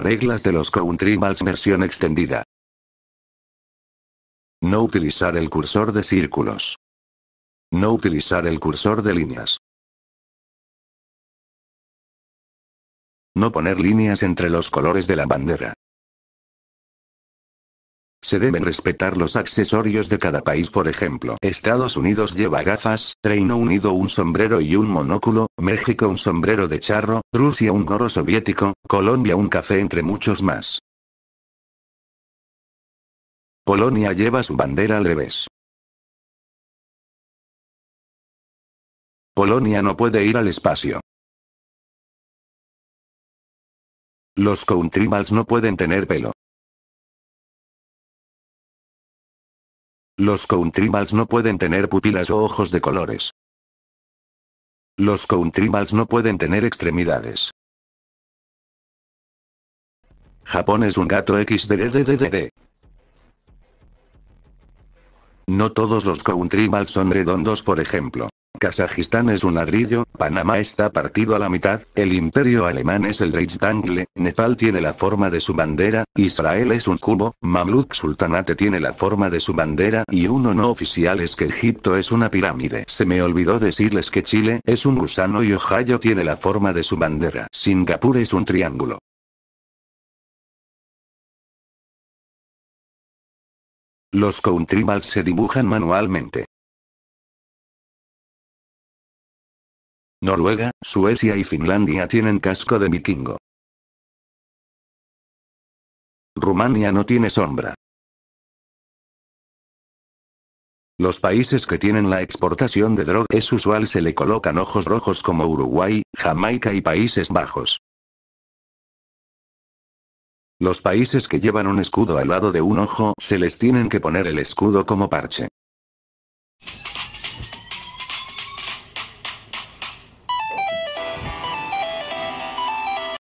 Reglas de los Country versión extendida. No utilizar el cursor de círculos. No utilizar el cursor de líneas. No poner líneas entre los colores de la bandera. Se deben respetar los accesorios de cada país, por ejemplo. Estados Unidos lleva gafas, Reino Unido un sombrero y un monóculo, México un sombrero de charro, Rusia un gorro soviético, Colombia un café entre muchos más. Polonia lleva su bandera al revés. Polonia no puede ir al espacio. Los countryballs no pueden tener pelo. Los Countrymals no pueden tener pupilas o ojos de colores. Los Countrymals no pueden tener extremidades. Japón es un gato XDDDDD. No todos los Countrymals son redondos por ejemplo. Kazajistán es un ladrillo, Panamá está partido a la mitad, el imperio alemán es el Reichstangle, Nepal tiene la forma de su bandera, Israel es un cubo, Mamluk Sultanate tiene la forma de su bandera y uno no oficial es que Egipto es una pirámide. Se me olvidó decirles que Chile es un gusano y Ohio tiene la forma de su bandera. Singapur es un triángulo. Los country se dibujan manualmente. Noruega, Suecia y Finlandia tienen casco de vikingo. Rumania no tiene sombra. Los países que tienen la exportación de droga es usual se le colocan ojos rojos como Uruguay, Jamaica y Países Bajos. Los países que llevan un escudo al lado de un ojo se les tienen que poner el escudo como parche.